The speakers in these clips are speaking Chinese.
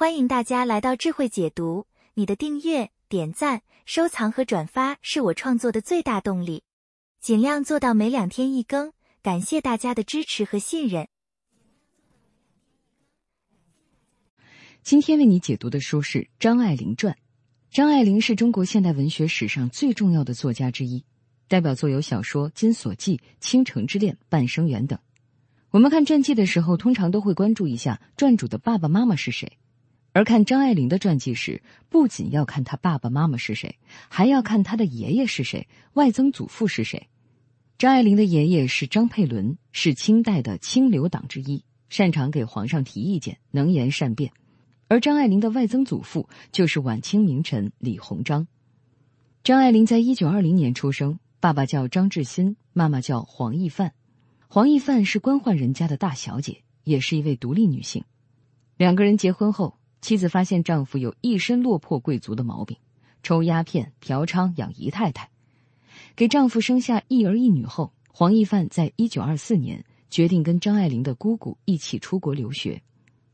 欢迎大家来到智慧解读。你的订阅、点赞、收藏和转发是我创作的最大动力。尽量做到每两天一更，感谢大家的支持和信任。今天为你解读的书是《张爱玲传》。张爱玲是中国现代文学史上最重要的作家之一，代表作有小说《金锁记》《倾城之恋》《半生缘》等。我们看传记的时候，通常都会关注一下传主的爸爸妈妈是谁。而看张爱玲的传记时，不仅要看她爸爸妈妈是谁，还要看她的爷爷是谁、外曾祖父是谁。张爱玲的爷爷是张佩纶，是清代的清流党之一，擅长给皇上提意见，能言善辩。而张爱玲的外曾祖父就是晚清名臣李鸿章。张爱玲在一九二零年出生，爸爸叫张志新，妈妈叫黄易范。黄易范是官宦人家的大小姐，也是一位独立女性。两个人结婚后。妻子发现丈夫有一身落魄贵族的毛病，抽鸦片、嫖娼、养姨太太。给丈夫生下一儿一女后，黄易范在一九二四年决定跟张爱玲的姑姑一起出国留学。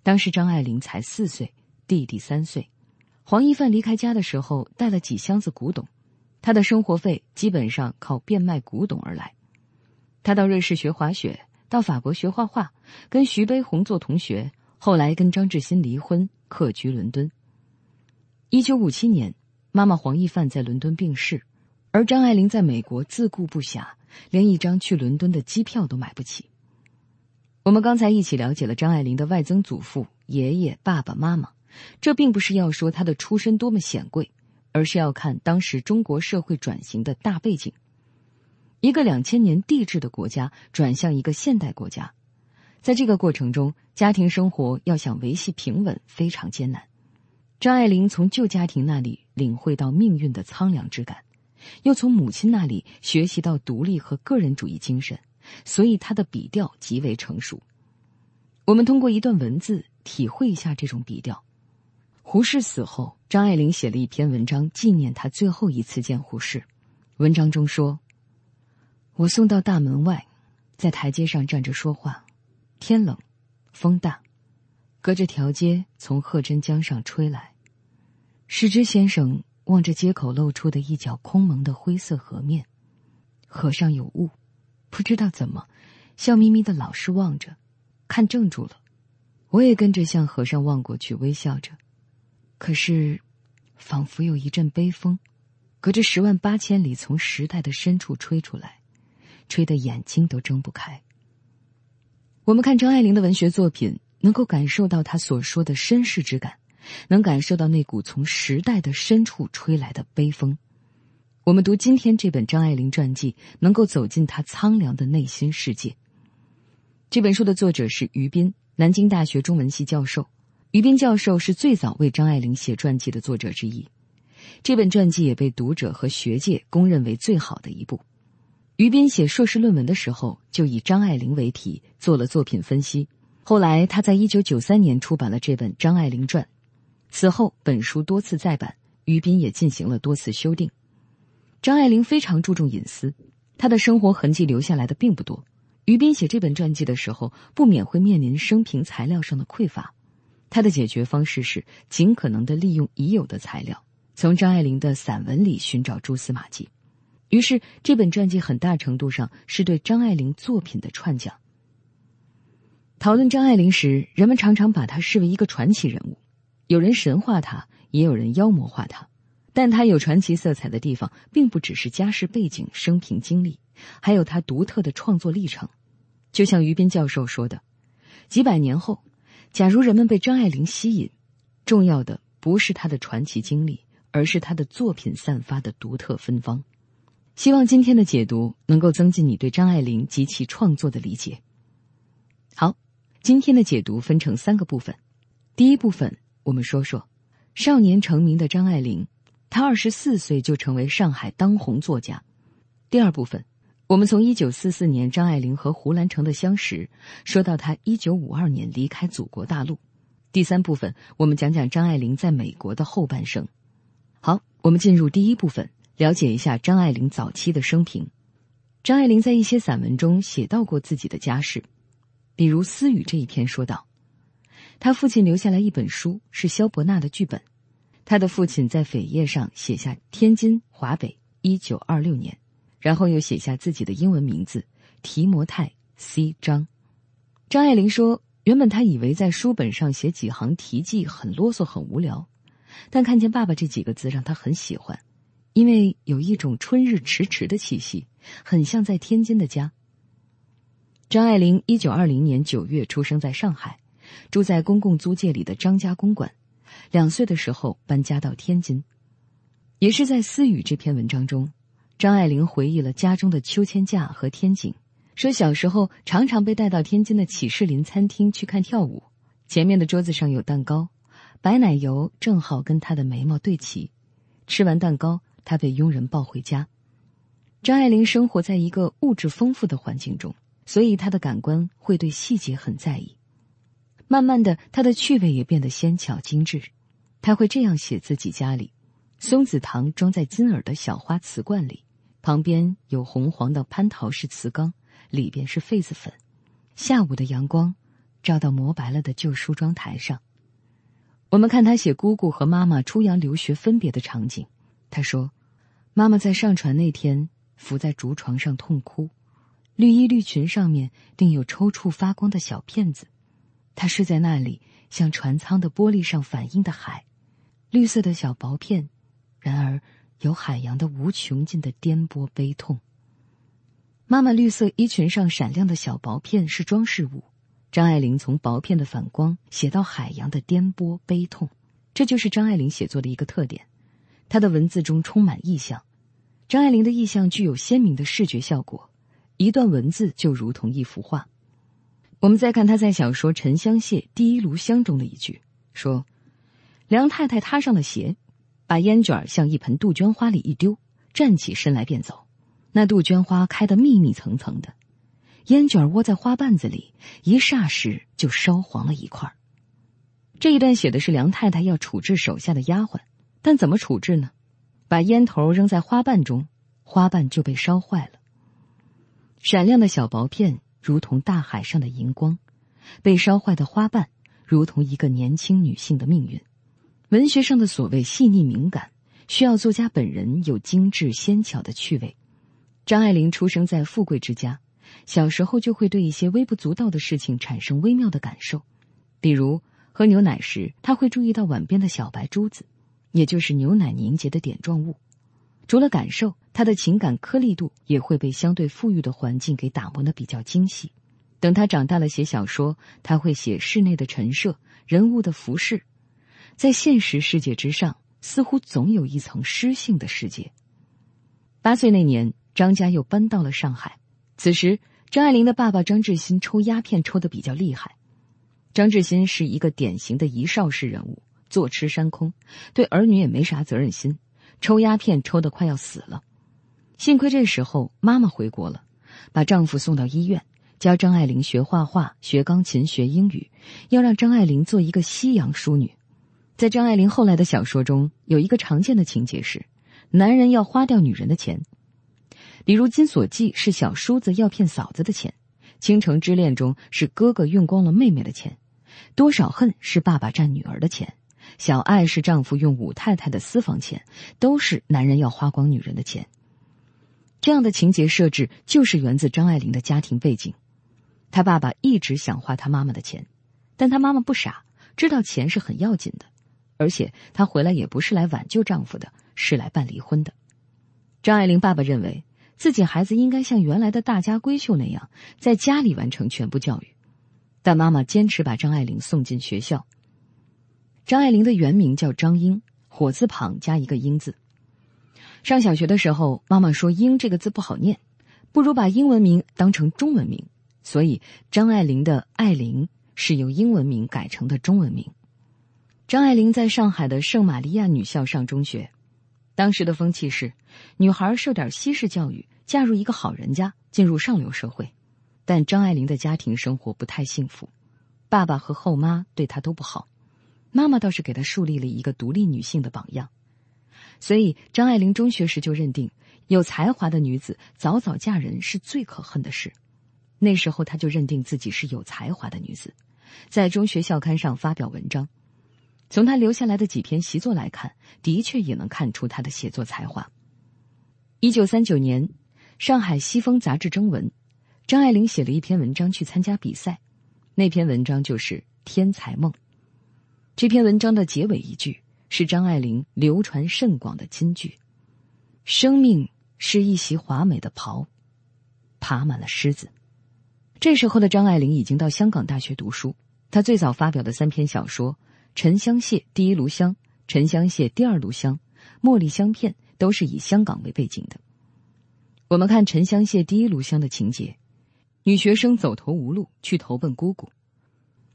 当时张爱玲才四岁，弟弟三岁。黄易范离开家的时候带了几箱子古董，他的生活费基本上靠变卖古董而来。他到瑞士学滑雪，到法国学画画，跟徐悲鸿做同学，后来跟张志新离婚。客居伦敦。一九五七年，妈妈黄亦范在伦敦病逝，而张爱玲在美国自顾不暇，连一张去伦敦的机票都买不起。我们刚才一起了解了张爱玲的外曾祖父、爷爷、爸爸妈妈，这并不是要说她的出身多么显贵，而是要看当时中国社会转型的大背景：一个两千年帝制的国家转向一个现代国家。在这个过程中，家庭生活要想维系平稳非常艰难。张爱玲从旧家庭那里领会到命运的苍凉之感，又从母亲那里学习到独立和个人主义精神，所以她的笔调极为成熟。我们通过一段文字体会一下这种笔调。胡适死后，张爱玲写了一篇文章纪念他最后一次见胡适。文章中说：“我送到大门外，在台阶上站着说话。”天冷，风大，隔着条街从贺真江上吹来。师之先生望着街口露出的一角空蒙的灰色河面，河上有雾，不知道怎么，笑眯眯的，老是望着，看怔住了。我也跟着向河上望过去，微笑着。可是，仿佛有一阵悲风，隔着十万八千里，从时代的深处吹出来，吹得眼睛都睁不开。我们看张爱玲的文学作品，能够感受到她所说的绅士之感，能感受到那股从时代的深处吹来的悲风。我们读今天这本张爱玲传记，能够走进她苍凉的内心世界。这本书的作者是于斌，南京大学中文系教授。于斌教授是最早为张爱玲写传记的作者之一，这本传记也被读者和学界公认为最好的一部。于斌写硕士论文的时候，就以张爱玲为题做了作品分析。后来，他在一九九三年出版了这本《张爱玲传》，此后本书多次再版，于斌也进行了多次修订。张爱玲非常注重隐私，她的生活痕迹留下来的并不多。于斌写这本传记的时候，不免会面临生平材料上的匮乏。他的解决方式是尽可能的利用已有的材料，从张爱玲的散文里寻找蛛丝马迹。于是，这本传记很大程度上是对张爱玲作品的串讲。讨论张爱玲时，人们常常把她视为一个传奇人物，有人神化她，也有人妖魔化她。但她有传奇色彩的地方，并不只是家世背景、生平经历，还有她独特的创作历程。就像于斌教授说的：“几百年后，假如人们被张爱玲吸引，重要的不是她的传奇经历，而是她的作品散发的独特芬芳。”希望今天的解读能够增进你对张爱玲及其创作的理解。好，今天的解读分成三个部分。第一部分，我们说说少年成名的张爱玲，她二十四岁就成为上海当红作家。第二部分，我们从一九四四年张爱玲和胡兰成的相识说到她一九五二年离开祖国大陆。第三部分，我们讲讲张爱玲在美国的后半生。好，我们进入第一部分。了解一下张爱玲早期的生平。张爱玲在一些散文中写到过自己的家世，比如《私语》这一篇，说道：“他父亲留下来一本书，是萧伯纳的剧本。他的父亲在扉页上写下‘天津华北一九二六年’，然后又写下自己的英文名字‘提摩太 C 张’。”张爱玲说：“原本他以为在书本上写几行题记很啰嗦、很无聊，但看见‘爸爸’这几个字，让他很喜欢。”因为有一种春日迟迟的气息，很像在天津的家。张爱玲一九二零年九月出生在上海，住在公共租界里的张家公馆。两岁的时候搬家到天津，也是在《私语》这篇文章中，张爱玲回忆了家中的秋千架和天井，说小时候常常被带到天津的启士林餐厅去看跳舞，前面的桌子上有蛋糕，白奶油正好跟她的眉毛对齐，吃完蛋糕。他被佣人抱回家。张爱玲生活在一个物质丰富的环境中，所以她的感官会对细节很在意。慢慢的，她的趣味也变得纤巧精致。她会这样写自己家里：松子糖装在金耳的小花瓷罐里，旁边有红黄的蟠桃式瓷缸，里边是痱子粉。下午的阳光照到磨白了的旧梳妆台上。我们看她写姑姑和妈妈出洋留学分别的场景。他说：“妈妈在上船那天，伏在竹床上痛哭，绿衣绿裙上面定有抽搐发光的小片子。她睡在那里，像船舱的玻璃上反映的海，绿色的小薄片，然而有海洋的无穷尽的颠簸悲痛。妈妈绿色衣裙上闪亮的小薄片是装饰物。张爱玲从薄片的反光写到海洋的颠簸悲痛，这就是张爱玲写作的一个特点。”她的文字中充满意象，张爱玲的意象具有鲜明的视觉效果，一段文字就如同一幅画。我们再看她在小说《沉香屑·第一炉香》中的一句说：“梁太太踏上了鞋，把烟卷儿向一盆杜鹃花里一丢，站起身来便走。那杜鹃花开得密密层层的，烟卷儿窝在花瓣子里，一霎时就烧黄了一块儿。”这一段写的是梁太太要处置手下的丫鬟。但怎么处置呢？把烟头扔在花瓣中，花瓣就被烧坏了。闪亮的小薄片如同大海上的荧光，被烧坏的花瓣如同一个年轻女性的命运。文学上的所谓细腻敏感，需要作家本人有精致纤巧的趣味。张爱玲出生在富贵之家，小时候就会对一些微不足道的事情产生微妙的感受，比如喝牛奶时，他会注意到碗边的小白珠子。也就是牛奶凝结的点状物，除了感受，他的情感颗粒度也会被相对富裕的环境给打磨的比较精细。等他长大了写小说，他会写室内的陈设、人物的服饰，在现实世界之上，似乎总有一层诗性的世界。八岁那年，张家又搬到了上海，此时张爱玲的爸爸张志新抽鸦片抽的比较厉害。张志新是一个典型的遗少式人物。坐吃山空，对儿女也没啥责任心，抽鸦片抽得快要死了。幸亏这时候妈妈回国了，把丈夫送到医院，教张爱玲学画画、学钢琴、学英语，要让张爱玲做一个西洋淑女。在张爱玲后来的小说中，有一个常见的情节是：男人要花掉女人的钱，比如《金锁记》是小叔子要骗嫂子的钱，《倾城之恋》中是哥哥用光了妹妹的钱，《多少恨》是爸爸占女儿的钱。小爱是丈夫用武太太的私房钱，都是男人要花光女人的钱。这样的情节设置就是源自张爱玲的家庭背景。她爸爸一直想花她妈妈的钱，但她妈妈不傻，知道钱是很要紧的。而且她回来也不是来挽救丈夫的，是来办离婚的。张爱玲爸爸认为自己孩子应该像原来的大家闺秀那样在家里完成全部教育，但妈妈坚持把张爱玲送进学校。张爱玲的原名叫张英，火字旁加一个“英”字。上小学的时候，妈妈说“英”这个字不好念，不如把英文名当成中文名。所以张爱玲的“爱玲”是由英文名改成的中文名。张爱玲在上海的圣玛利亚女校上中学，当时的风气是，女孩受点西式教育，嫁入一个好人家，进入上流社会。但张爱玲的家庭生活不太幸福，爸爸和后妈对她都不好。妈妈倒是给她树立了一个独立女性的榜样，所以张爱玲中学时就认定有才华的女子早早嫁人是最可恨的事。那时候，她就认定自己是有才华的女子，在中学校刊上发表文章。从她留下来的几篇习作来看，的确也能看出她的写作才华。一九三九年，上海《西风》杂志征文，张爱玲写了一篇文章去参加比赛，那篇文章就是《天才梦》。这篇文章的结尾一句是张爱玲流传甚广的金句：“生命是一袭华美的袍，爬满了虱子。”这时候的张爱玲已经到香港大学读书。她最早发表的三篇小说《沉香屑第一炉香》《沉香屑第二炉香》《茉莉香片》都是以香港为背景的。我们看《沉香屑第一炉香》的情节：女学生走投无路，去投奔姑姑。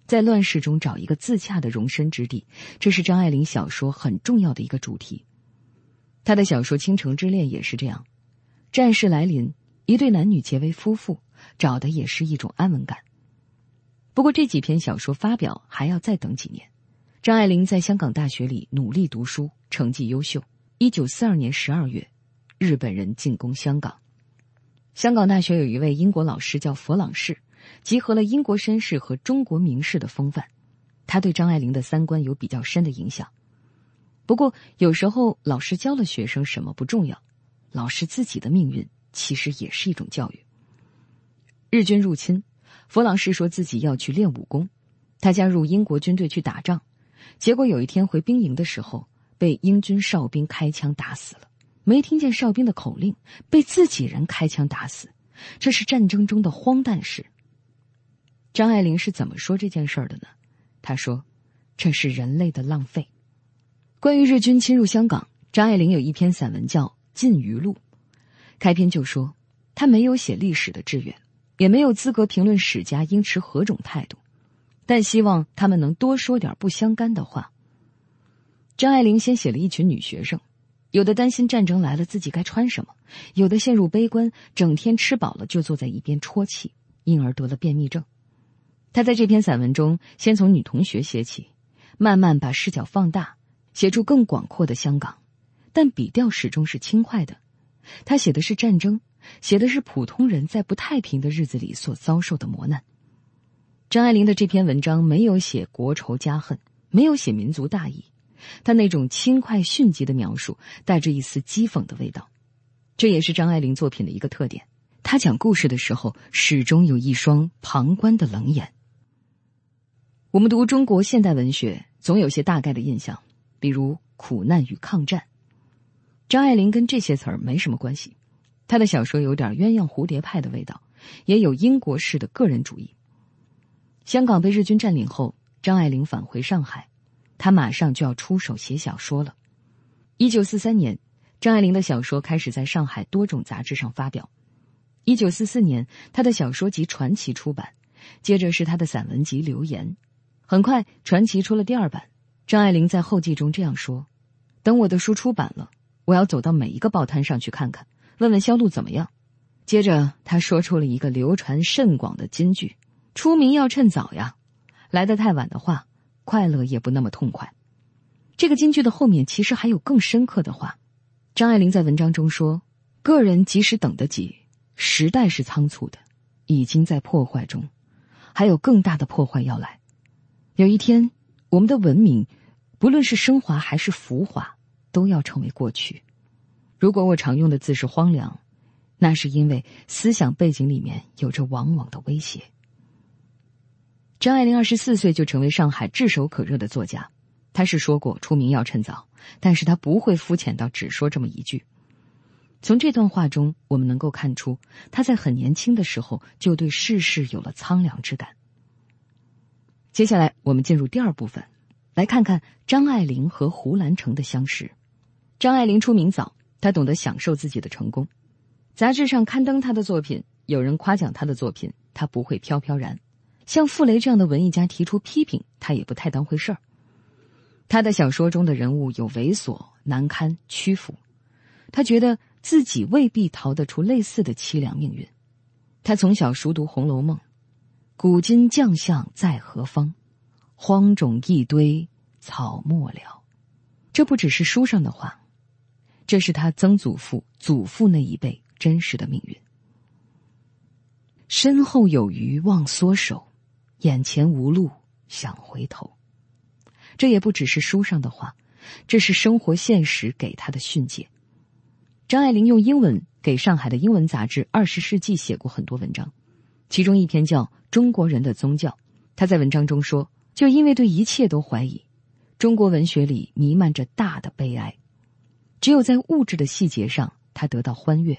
在乱世中找一个自洽的容身之地，这是张爱玲小说很重要的一个主题。她的小说《倾城之恋》也是这样。战事来临，一对男女结为夫妇，找的也是一种安稳感。不过这几篇小说发表还要再等几年。张爱玲在香港大学里努力读书，成绩优秀。一九四二年十二月，日本人进攻香港。香港大学有一位英国老师叫佛朗士。集合了英国绅士和中国名士的风范，他对张爱玲的三观有比较深的影响。不过有时候老师教了学生什么不重要，老师自己的命运其实也是一种教育。日军入侵，弗朗士说自己要去练武功，他加入英国军队去打仗，结果有一天回兵营的时候被英军哨兵开枪打死了，没听见哨兵的口令，被自己人开枪打死，这是战争中的荒诞事。张爱玲是怎么说这件事儿的呢？她说：“这是人类的浪费。”关于日军侵入香港，张爱玲有一篇散文叫《禁渔录》，开篇就说：“她没有写历史的志愿，也没有资格评论史家应持何种态度，但希望他们能多说点不相干的话。”张爱玲先写了一群女学生，有的担心战争来了自己该穿什么，有的陷入悲观，整天吃饱了就坐在一边啜泣，因而得了便秘症。他在这篇散文中，先从女同学写起，慢慢把视角放大，写出更广阔的香港，但笔调始终是轻快的。他写的是战争，写的是普通人在不太平的日子里所遭受的磨难。张爱玲的这篇文章没有写国仇家恨，没有写民族大义，他那种轻快迅疾的描述，带着一丝讥讽的味道，这也是张爱玲作品的一个特点。他讲故事的时候，始终有一双旁观的冷眼。我们读中国现代文学，总有些大概的印象，比如苦难与抗战。张爱玲跟这些词儿没什么关系，她的小说有点鸳鸯蝴蝶派的味道，也有英国式的个人主义。香港被日军占领后，张爱玲返回上海，她马上就要出手写小说了。一九四三年，张爱玲的小说开始在上海多种杂志上发表。一九四四年，她的小说集《传奇》出版，接着是她的散文集《留言》。很快，传奇出了第二版。张爱玲在后记中这样说：“等我的书出版了，我要走到每一个报摊上去看看，问问销路怎么样。”接着，他说出了一个流传甚广的金句：“出名要趁早呀，来得太晚的话，快乐也不那么痛快。”这个金句的后面其实还有更深刻的话。张爱玲在文章中说：“个人即使等得及，时代是仓促的，已经在破坏中，还有更大的破坏要来。”有一天，我们的文明，不论是升华还是浮华，都要成为过去。如果我常用的字是“荒凉”，那是因为思想背景里面有着往往的威胁。张爱玲二十四岁就成为上海炙手可热的作家，她是说过“出名要趁早”，但是她不会肤浅到只说这么一句。从这段话中，我们能够看出，她在很年轻的时候就对世事有了苍凉之感。接下来，我们进入第二部分，来看看张爱玲和胡兰成的相识。张爱玲出名早，她懂得享受自己的成功。杂志上刊登她的作品，有人夸奖她的作品，她不会飘飘然。像傅雷这样的文艺家提出批评，她也不太当回事儿。她的小说中的人物有猥琐、难堪、屈服，她觉得自己未必逃得出类似的凄凉命运。她从小熟读《红楼梦》。古今将相在何方？荒冢一堆草没了。这不只是书上的话，这是他曾祖父、祖父那一辈真实的命运。身后有余忘缩手，眼前无路想回头。这也不只是书上的话，这是生活现实给他的训诫。张爱玲用英文给上海的英文杂志《二十世纪》写过很多文章，其中一篇叫。中国人的宗教，他在文章中说：“就因为对一切都怀疑，中国文学里弥漫着大的悲哀，只有在物质的细节上，他得到欢悦。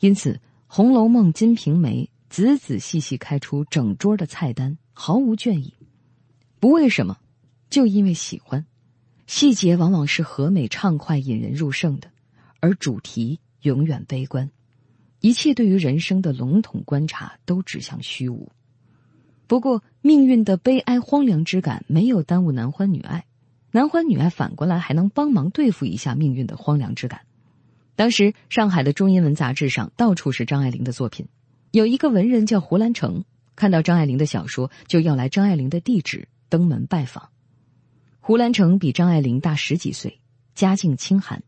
因此，《红楼梦》《金瓶梅》仔仔细细开出整桌的菜单，毫无倦意。不为什么，就因为喜欢。细节往往是和美、畅快、引人入胜的，而主题永远悲观。”一切对于人生的笼统观察都指向虚无，不过命运的悲哀荒凉之感没有耽误男欢女爱，男欢女爱反过来还能帮忙对付一下命运的荒凉之感。当时上海的中英文杂志上到处是张爱玲的作品，有一个文人叫胡兰成，看到张爱玲的小说就要来张爱玲的地址登门拜访。胡兰成比张爱玲大十几岁，家境清寒，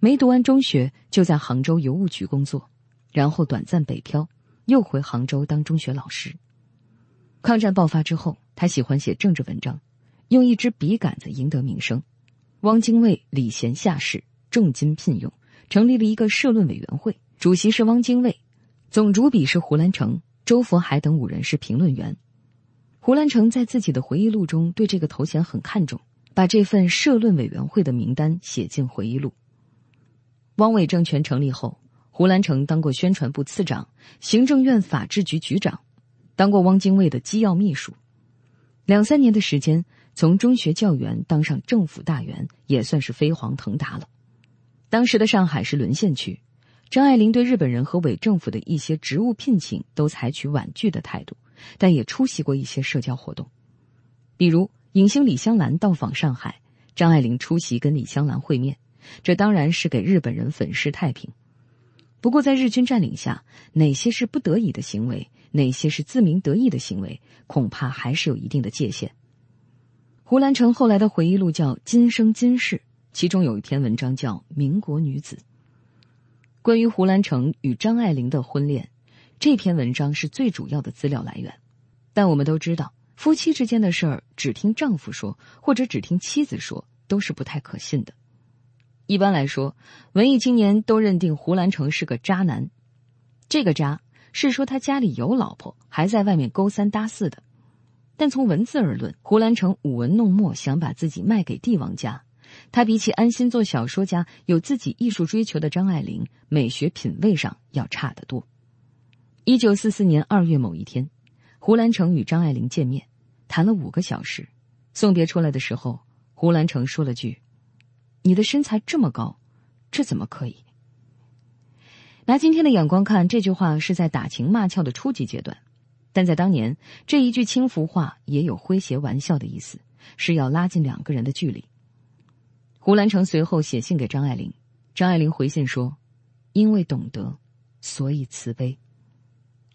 没读完中学就在杭州邮务局工作。然后短暂北漂，又回杭州当中学老师。抗战爆发之后，他喜欢写政治文章，用一支笔杆子赢得名声。汪精卫礼贤下士，重金聘用，成立了一个社论委员会，主席是汪精卫，总主笔是胡兰成、周佛海等五人是评论员。胡兰成在自己的回忆录中对这个头衔很看重，把这份社论委员会的名单写进回忆录。汪伪政权成立后。胡兰成当过宣传部次长、行政院法制局局长，当过汪精卫的机要秘书，两三年的时间，从中学教员当上政府大员，也算是飞黄腾达了。当时的上海是沦陷区，张爱玲对日本人和伪政府的一些职务聘请都采取婉拒的态度，但也出席过一些社交活动，比如影星李香兰到访上海，张爱玲出席跟李香兰会面，这当然是给日本人粉饰太平。不过，在日军占领下，哪些是不得已的行为，哪些是自鸣得意的行为，恐怕还是有一定的界限。胡兰成后来的回忆录叫《今生今世》，其中有一篇文章叫《民国女子》，关于胡兰成与张爱玲的婚恋，这篇文章是最主要的资料来源。但我们都知道，夫妻之间的事儿，只听丈夫说，或者只听妻子说，都是不太可信的。一般来说，文艺青年都认定胡兰成是个渣男。这个“渣”是说他家里有老婆，还在外面勾三搭四的。但从文字而论，胡兰成舞文弄墨，想把自己卖给帝王家。他比起安心做小说家、有自己艺术追求的张爱玲，美学品味上要差得多。一九四四年二月某一天，胡兰成与张爱玲见面，谈了五个小时。送别出来的时候，胡兰成说了句。你的身材这么高，这怎么可以？拿今天的眼光看，这句话是在打情骂俏的初级阶段；但在当年，这一句轻浮话也有诙谐玩笑的意思，是要拉近两个人的距离。胡兰成随后写信给张爱玲，张爱玲回信说：“因为懂得，所以慈悲。”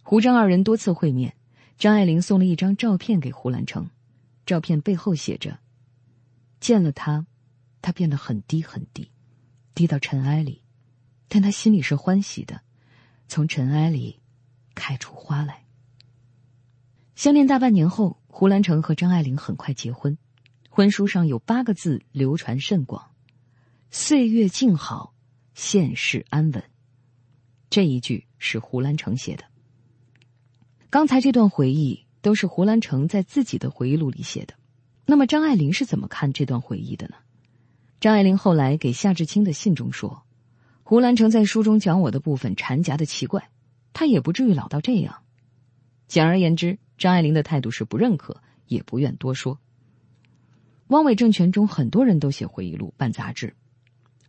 胡张二人多次会面，张爱玲送了一张照片给胡兰成，照片背后写着：“见了他。”他变得很低很低，低到尘埃里，但他心里是欢喜的，从尘埃里开出花来。相恋大半年后，胡兰成和张爱玲很快结婚，婚书上有八个字流传甚广：“岁月静好，现世安稳。”这一句是胡兰成写的。刚才这段回忆都是胡兰成在自己的回忆录里写的，那么张爱玲是怎么看这段回忆的呢？张爱玲后来给夏志清的信中说：“胡兰成在书中讲我的部分掺杂的奇怪，他也不至于老到这样。”简而言之，张爱玲的态度是不认可，也不愿多说。汪伪政权中很多人都写回忆录、办杂志，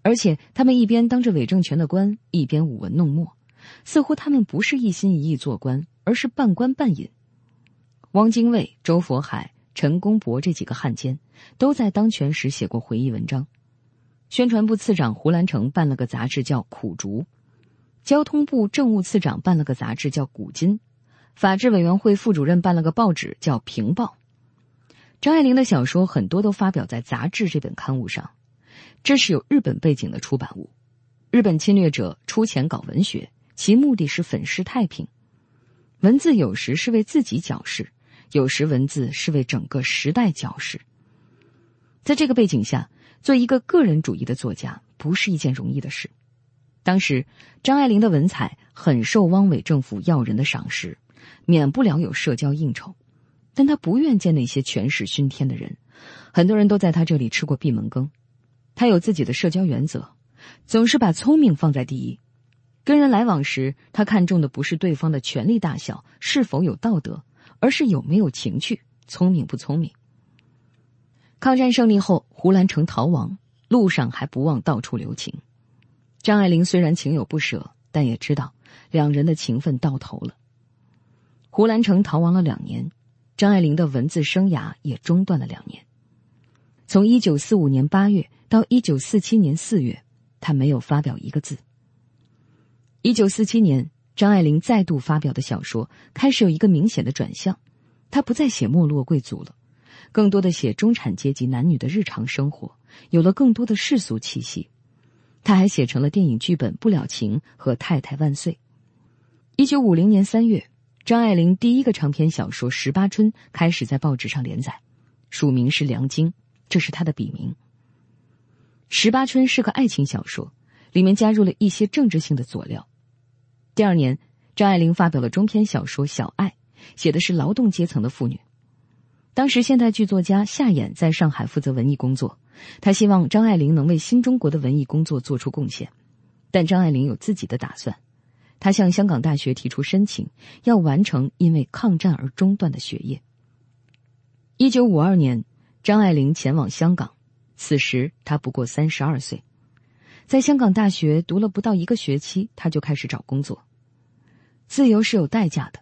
而且他们一边当着伪政权的官，一边舞文弄墨，似乎他们不是一心一意做官，而是半官半隐。汪精卫、周佛海、陈公博这几个汉奸，都在当权时写过回忆文章。宣传部次长胡兰成办了个杂志叫《苦竹》，交通部政务次长办了个杂志叫《古今》，法制委员会副主任办了个报纸叫《平报》。张爱玲的小说很多都发表在杂志这本刊物上，这是有日本背景的出版物。日本侵略者出钱搞文学，其目的是粉饰太平。文字有时是为自己矫饰，有时文字是为整个时代矫饰。在这个背景下。做一个个人主义的作家不是一件容易的事。当时，张爱玲的文采很受汪伪政府要人的赏识，免不了有社交应酬，但她不愿见那些权势熏天的人。很多人都在她这里吃过闭门羹，她有自己的社交原则，总是把聪明放在第一。跟人来往时，她看重的不是对方的权力大小、是否有道德，而是有没有情趣、聪明不聪明。抗战胜利后，胡兰成逃亡路上还不忘到处留情。张爱玲虽然情有不舍，但也知道两人的情分到头了。胡兰成逃亡了两年，张爱玲的文字生涯也中断了两年。从一九四五年八月到一九四七年四月，他没有发表一个字。一九四七年，张爱玲再度发表的小说开始有一个明显的转向，她不再写没落贵族了。更多的写中产阶级男女的日常生活，有了更多的世俗气息。他还写成了电影剧本《不了情》和《太太万岁》。一九五零年三月，张爱玲第一个长篇小说《十八春》开始在报纸上连载，署名是梁京，这是她的笔名。《十八春》是个爱情小说，里面加入了一些政治性的佐料。第二年，张爱玲发表了中篇小说《小爱》，写的是劳动阶层的妇女。当时，现代剧作家夏衍在上海负责文艺工作，他希望张爱玲能为新中国的文艺工作做出贡献，但张爱玲有自己的打算，她向香港大学提出申请，要完成因为抗战而中断的学业。一九五二年，张爱玲前往香港，此时她不过三十二岁，在香港大学读了不到一个学期，她就开始找工作。自由是有代价的，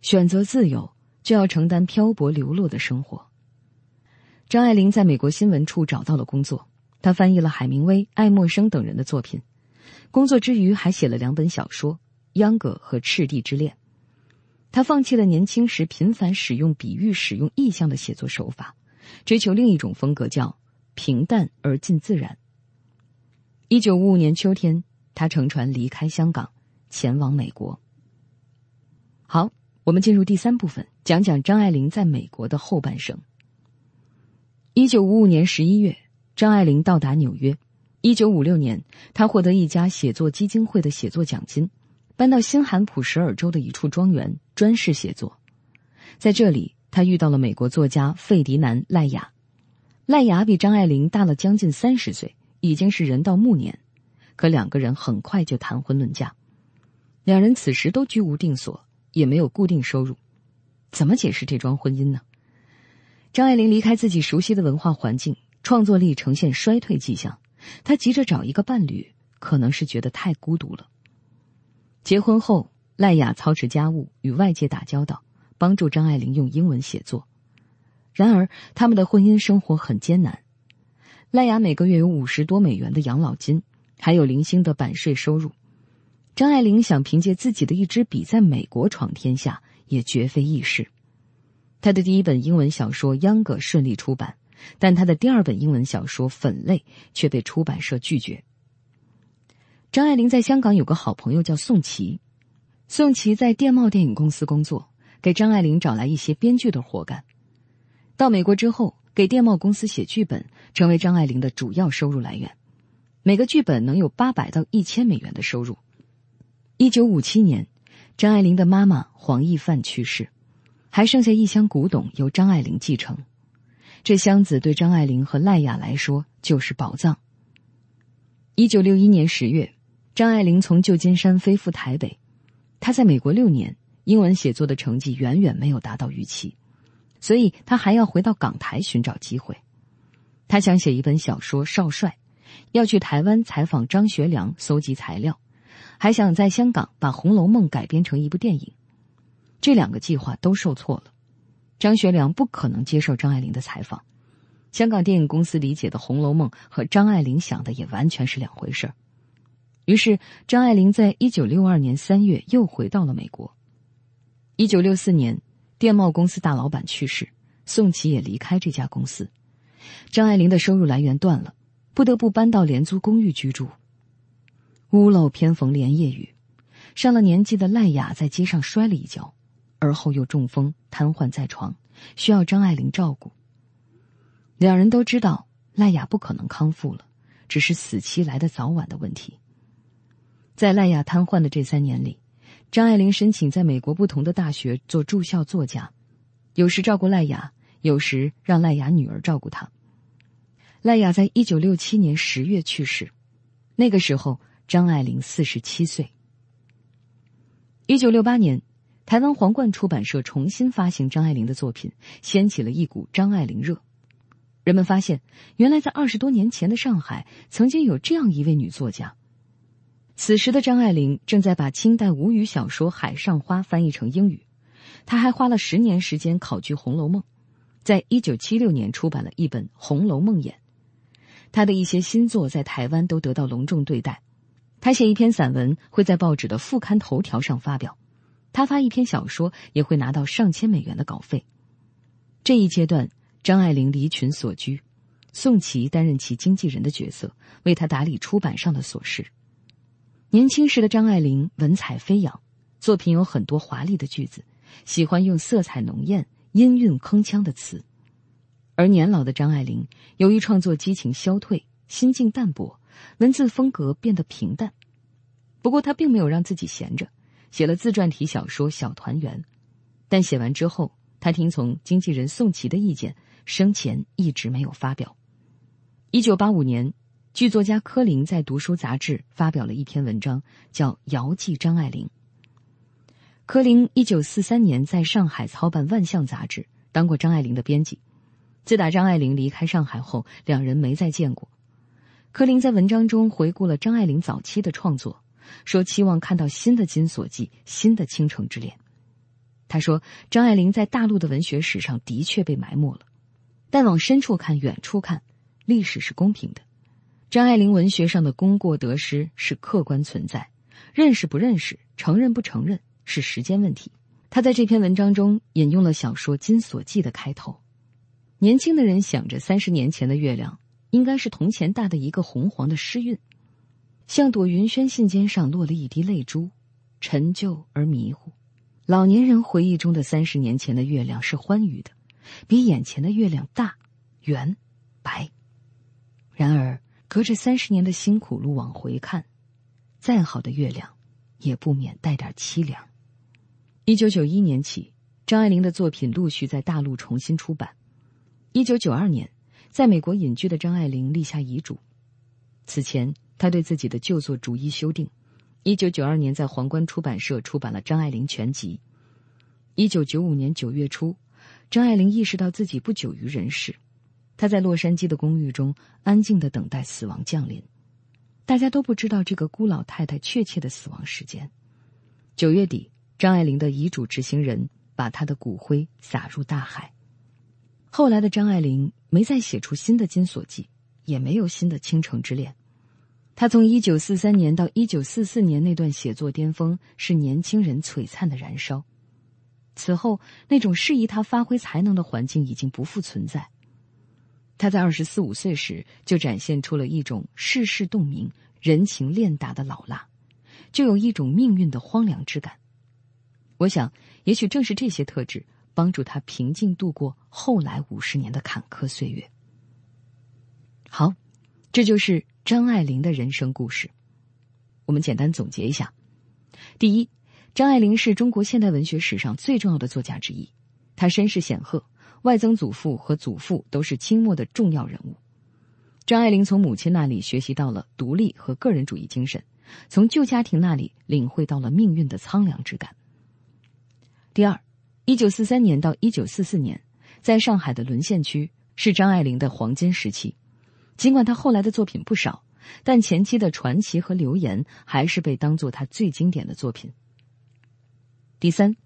选择自由。就要承担漂泊流落的生活。张爱玲在美国新闻处找到了工作，她翻译了海明威、爱默生等人的作品。工作之余，还写了两本小说《秧歌》和《赤地之恋》。他放弃了年轻时频繁使用比喻、使用意象的写作手法，追求另一种风格，叫平淡而近自然。一九五五年秋天，他乘船离开香港，前往美国。好。我们进入第三部分，讲讲张爱玲在美国的后半生。一九五五年十一月，张爱玲到达纽约。一九五六年，她获得一家写作基金会的写作奖金，搬到新罕普什尔州的一处庄园，专事写作。在这里，她遇到了美国作家费迪南·赖雅。赖雅比张爱玲大了将近三十岁，已经是人到暮年，可两个人很快就谈婚论嫁。两人此时都居无定所。也没有固定收入，怎么解释这桩婚姻呢？张爱玲离开自己熟悉的文化环境，创作力呈现衰退迹象，她急着找一个伴侣，可能是觉得太孤独了。结婚后，赖雅操持家务，与外界打交道，帮助张爱玲用英文写作。然而，他们的婚姻生活很艰难。赖雅每个月有五十多美元的养老金，还有零星的版税收入。张爱玲想凭借自己的一支笔在美国闯天下，也绝非易事。她的第一本英文小说《秧歌》顺利出版，但她的第二本英文小说《粉泪》却被出版社拒绝。张爱玲在香港有个好朋友叫宋琦，宋琦在电贸电影公司工作，给张爱玲找来一些编剧的活干。到美国之后，给电贸公司写剧本成为张爱玲的主要收入来源，每个剧本能有八百到一千美元的收入。一九五七年，张爱玲的妈妈黄亦范去世，还剩下一箱古董由张爱玲继承。这箱子对张爱玲和赖雅来说就是宝藏。一九六一年十月，张爱玲从旧金山飞赴台北。她在美国六年，英文写作的成绩远远没有达到预期，所以她还要回到港台寻找机会。她想写一本小说《少帅》，要去台湾采访张学良，搜集材料。还想在香港把《红楼梦》改编成一部电影，这两个计划都受挫了。张学良不可能接受张爱玲的采访，香港电影公司理解的《红楼梦》和张爱玲想的也完全是两回事儿。于是，张爱玲在一九六二年三月又回到了美国。一九六四年，电贸公司大老板去世，宋琦也离开这家公司，张爱玲的收入来源断了，不得不搬到廉租公寓居住。屋漏偏逢连夜雨，上了年纪的赖雅在街上摔了一跤，而后又中风瘫痪在床，需要张爱玲照顾。两人都知道赖雅不可能康复了，只是死期来的早晚的问题。在赖雅瘫痪的这三年里，张爱玲申请在美国不同的大学做住校作家，有时照顾赖雅，有时让赖雅女儿照顾她。赖雅在一九六七年十月去世，那个时候。张爱玲四十七岁。一九六八年，台湾皇冠出版社重新发行张爱玲的作品，掀起了一股张爱玲热。人们发现，原来在二十多年前的上海，曾经有这样一位女作家。此时的张爱玲正在把清代吴语小说《海上花》翻译成英语，她还花了十年时间考据《红楼梦》，在一九七六年出版了一本《红楼梦演》。她的一些新作在台湾都得到隆重对待。他写一篇散文会在报纸的副刊头条上发表，他发一篇小说也会拿到上千美元的稿费。这一阶段，张爱玲离群所居，宋琦担任其经纪人的角色，为他打理出版上的琐事。年轻时的张爱玲文采飞扬，作品有很多华丽的句子，喜欢用色彩浓艳、音韵铿锵的词；而年老的张爱玲由于创作激情消退，心境淡薄。文字风格变得平淡，不过他并没有让自己闲着，写了自传体小说《小团圆》，但写完之后，他听从经纪人宋琦的意见，生前一直没有发表。一九八五年，剧作家柯林在《读书》杂志发表了一篇文章，叫《遥祭张爱玲》。柯林一九四三年在上海操办《万象》杂志，当过张爱玲的编辑，自打张爱玲离开上海后，两人没再见过。柯林在文章中回顾了张爱玲早期的创作，说期望看到新的《金锁记》、新的《倾城之恋》。他说，张爱玲在大陆的文学史上的确被埋没了，但往深处看、远处看，历史是公平的。张爱玲文学上的功过得失是客观存在，认识不认识、承认不承认是时间问题。他在这篇文章中引用了小说《金锁记》的开头：“年轻的人想着三十年前的月亮。”应该是铜钱大的一个红黄的诗韵，像朵云轩信笺上落了一滴泪珠，陈旧而迷糊。老年人回忆中的三十年前的月亮是欢愉的，比眼前的月亮大、圆、白。然而，隔着三十年的辛苦路往回看，再好的月亮，也不免带点凄凉。一九九一年起，张爱玲的作品陆续在大陆重新出版。一九九二年。在美国隐居的张爱玲立下遗嘱。此前，她对自己的旧作逐一修订。一九九二年，在皇冠出版社出版了《张爱玲全集》。一九九五年九月初，张爱玲意识到自己不久于人世。她在洛杉矶的公寓中安静的等待死亡降临。大家都不知道这个孤老太太确切的死亡时间。九月底，张爱玲的遗嘱执行人把她的骨灰撒入大海。后来的张爱玲。没再写出新的《金锁记》，也没有新的《倾城之恋》。他从一九四三年到一九四四年那段写作巅峰，是年轻人璀璨的燃烧。此后，那种适宜他发挥才能的环境已经不复存在。他在二十四五岁时就展现出了一种世事洞明、人情练达的老辣，就有一种命运的荒凉之感。我想，也许正是这些特质。帮助他平静度过后来五十年的坎坷岁月。好，这就是张爱玲的人生故事。我们简单总结一下：第一，张爱玲是中国现代文学史上最重要的作家之一，她身世显赫，外曾祖父和祖父都是清末的重要人物。张爱玲从母亲那里学习到了独立和个人主义精神，从旧家庭那里领会到了命运的苍凉之感。第二。一九四三年到一九四四年，在上海的沦陷区是张爱玲的黄金时期。尽管她后来的作品不少，但前期的传奇和流言还是被当作她最经典的作品。第三，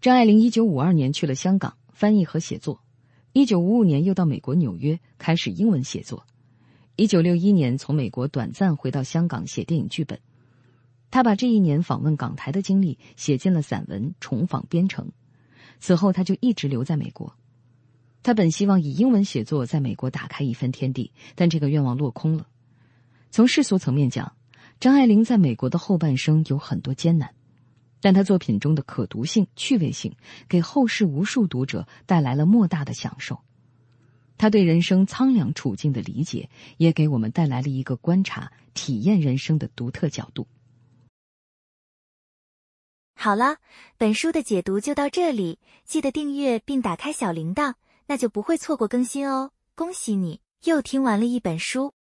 张爱玲一九五二年去了香港翻译和写作，一九五五年又到美国纽约开始英文写作，一九六一年从美国短暂回到香港写电影剧本。她把这一年访问港台的经历写进了散文《重访编程》。此后，他就一直留在美国。他本希望以英文写作，在美国打开一番天地，但这个愿望落空了。从世俗层面讲，张爱玲在美国的后半生有很多艰难，但她作品中的可读性、趣味性，给后世无数读者带来了莫大的享受。她对人生苍凉处境的理解，也给我们带来了一个观察、体验人生的独特角度。好了，本书的解读就到这里。记得订阅并打开小铃铛，那就不会错过更新哦。恭喜你又听完了一本书。